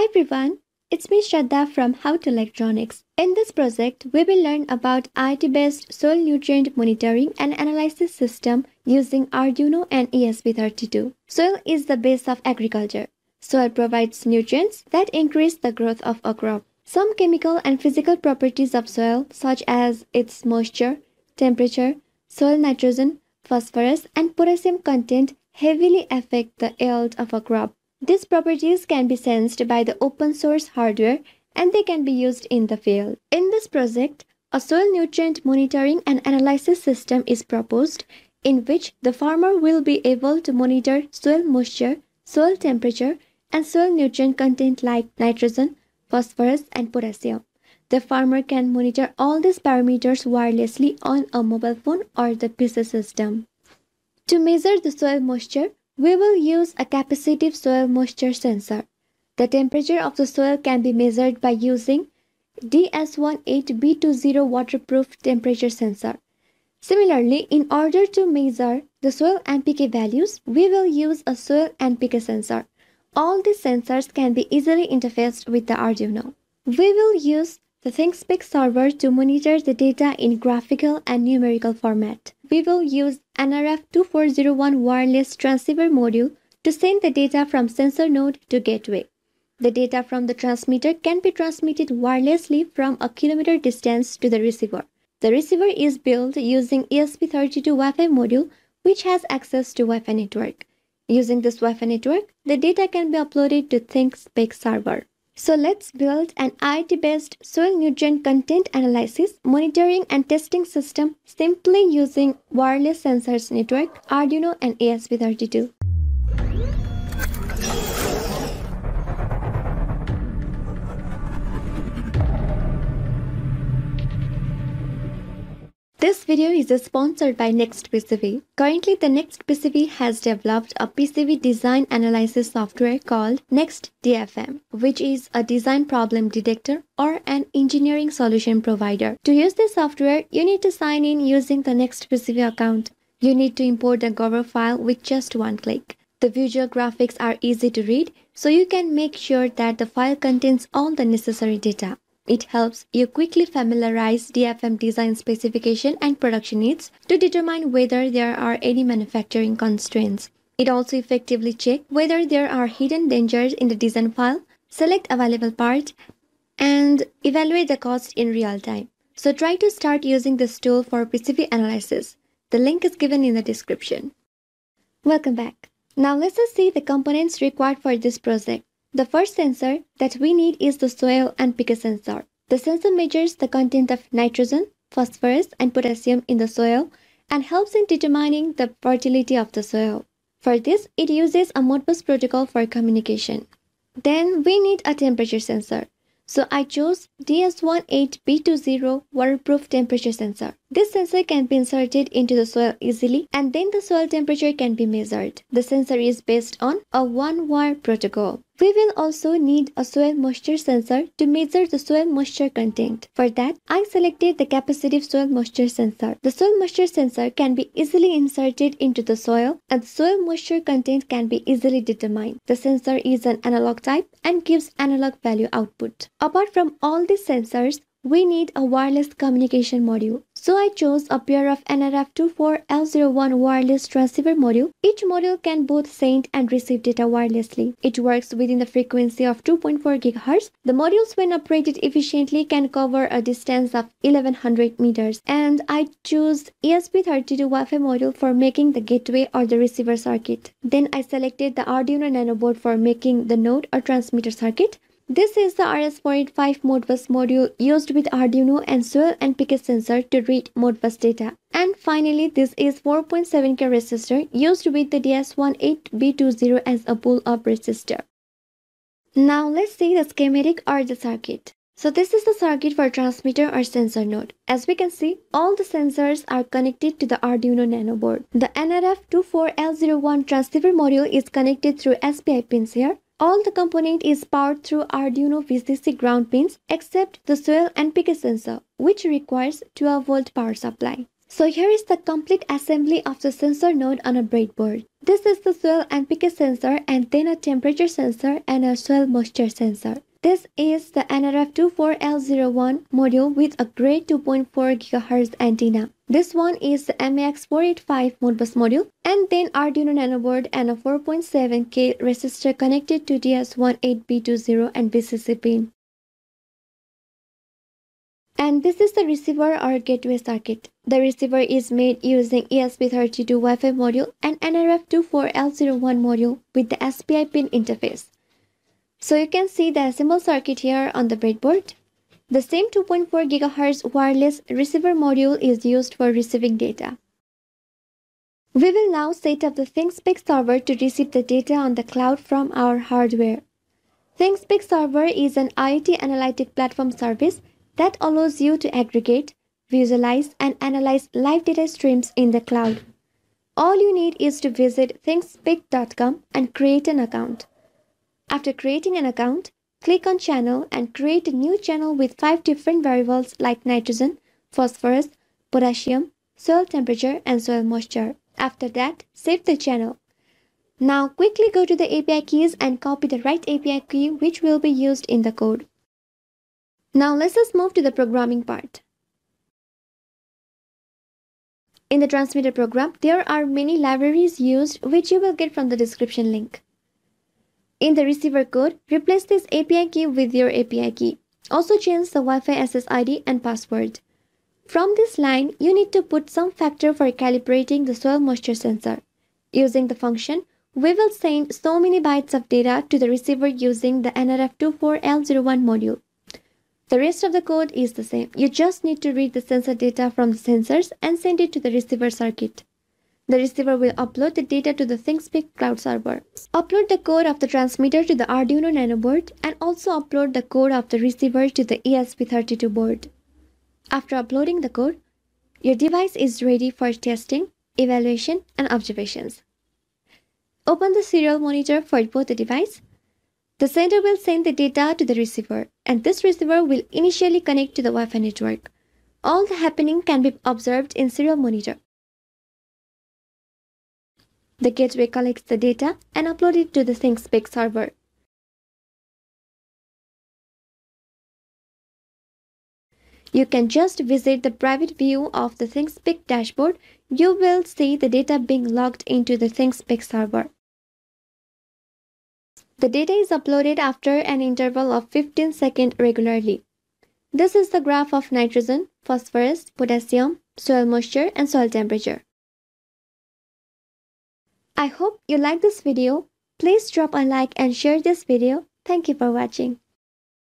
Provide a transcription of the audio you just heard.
Hi everyone, it's me Shraddha from How to Electronics. In this project, we will learn about IT-based soil nutrient monitoring and analysis system using Arduino and ESP32. Soil is the base of agriculture. Soil provides nutrients that increase the growth of a crop. Some chemical and physical properties of soil such as its moisture, temperature, soil nitrogen, phosphorus and potassium content heavily affect the yield of a crop. These properties can be sensed by the open source hardware and they can be used in the field. In this project, a soil nutrient monitoring and analysis system is proposed in which the farmer will be able to monitor soil moisture, soil temperature, and soil nutrient content like nitrogen, phosphorus, and potassium. The farmer can monitor all these parameters wirelessly on a mobile phone or the PC system. To measure the soil moisture, we will use a capacitive soil moisture sensor. The temperature of the soil can be measured by using DS18B20 waterproof temperature sensor. Similarly, in order to measure the soil NPK values, we will use a soil NPK sensor. All these sensors can be easily interfaced with the Arduino. We will use the ThinkSpeak server to monitor the data in graphical and numerical format. We will use NRF2401 wireless transceiver module to send the data from sensor node to gateway. The data from the transmitter can be transmitted wirelessly from a kilometer distance to the receiver. The receiver is built using ESP32 Wi-Fi module which has access to Wi-Fi network. Using this Wi-Fi network, the data can be uploaded to ThinkSpec server. So let's build an IT-based soil nutrient content analysis, monitoring and testing system simply using wireless sensors network, Arduino and ASP32. This video is sponsored by NextPCV. Currently, the NextPCV has developed a PCV design analysis software called NextDFM, which is a design problem detector or an engineering solution provider. To use this software, you need to sign in using the NextPCV account. You need to import the Gover file with just one click. The visual graphics are easy to read, so you can make sure that the file contains all the necessary data. It helps you quickly familiarize DFM design specification and production needs to determine whether there are any manufacturing constraints. It also effectively checks whether there are hidden dangers in the design file, select available parts, and evaluate the cost in real time. So try to start using this tool for PCB analysis. The link is given in the description. Welcome back. Now let's see the components required for this project. The first sensor that we need is the soil and pH sensor. The sensor measures the content of nitrogen, phosphorus, and potassium in the soil and helps in determining the fertility of the soil. For this, it uses a Modbus protocol for communication. Then we need a temperature sensor. So I chose DS18B20 waterproof temperature sensor. This sensor can be inserted into the soil easily and then the soil temperature can be measured. The sensor is based on a one-wire protocol. We will also need a soil moisture sensor to measure the soil moisture content. For that, I selected the capacitive soil moisture sensor. The soil moisture sensor can be easily inserted into the soil and the soil moisture content can be easily determined. The sensor is an analog type and gives analog value output. Apart from all these sensors, we need a wireless communication module. So I chose a pair of NRF24L01 wireless transceiver module. Each module can both send and receive data wirelessly. It works within the frequency of 2.4 GHz. The modules when operated efficiently can cover a distance of 1100 meters. And I choose ESP32 Wi-Fi module for making the gateway or the receiver circuit. Then I selected the Arduino Nano board for making the node or transmitter circuit. This is the RS-485 Modbus module used with Arduino and Swell and Picket sensor to read Modbus data. And finally, this is 4.7K resistor used with the DS18B20 as a pull-up resistor. Now let's see the schematic or the circuit. So this is the circuit for transmitter or sensor node. As we can see, all the sensors are connected to the Arduino Nano board. The NRF24L01 transceiver module is connected through SPI pins here all the component is powered through Arduino VCC ground pins except the soil and PK sensor which requires 12 volt power supply. So here is the complete assembly of the sensor node on a breadboard. This is the soil and pH sensor and then a temperature sensor and a soil moisture sensor. This is the NRF24L01 module with a grade 2.4 GHz antenna. This one is the MAX485 Modbus module and then Arduino Nano board and a 4.7K resistor connected to DS18B20 and VCC pin. And this is the receiver or gateway circuit. The receiver is made using ESP32 Wi-Fi module and NRF24L01 module with the SPI pin interface. So you can see the assembled circuit here on the breadboard. The same 2.4 GHz wireless receiver module is used for receiving data. We will now set up the ThingSpeak server to receive the data on the cloud from our hardware. ThingSpeak server is an IoT analytic platform service that allows you to aggregate, visualize, and analyze live data streams in the cloud. All you need is to visit thingspeak.com and create an account. After creating an account, Click on channel and create a new channel with five different variables like nitrogen, phosphorus, potassium, soil temperature and soil moisture. After that, save the channel. Now quickly go to the API keys and copy the right API key which will be used in the code. Now let's move to the programming part. In the transmitter program, there are many libraries used which you will get from the description link. In the receiver code, replace this API key with your API key. Also change the Wi-Fi SSID and password. From this line, you need to put some factor for calibrating the soil moisture sensor. Using the function, we will send so many bytes of data to the receiver using the NRF24L01 module. The rest of the code is the same. You just need to read the sensor data from the sensors and send it to the receiver circuit. The receiver will upload the data to the ThingSpeak cloud server. Upload the code of the transmitter to the Arduino Nano board and also upload the code of the receiver to the ESP32 board. After uploading the code, your device is ready for testing, evaluation, and observations. Open the serial monitor for both the device. The sender will send the data to the receiver, and this receiver will initially connect to the Wi-Fi network. All the happening can be observed in serial monitor. The gateway collects the data and uploads it to the Thingspeak server. You can just visit the private view of the ThingSpeak dashboard. You will see the data being logged into the ThingSpeak server. The data is uploaded after an interval of 15 seconds regularly. This is the graph of nitrogen, phosphorus, potassium, soil moisture, and soil temperature. I hope you like this video. Please drop a like and share this video. Thank you for watching.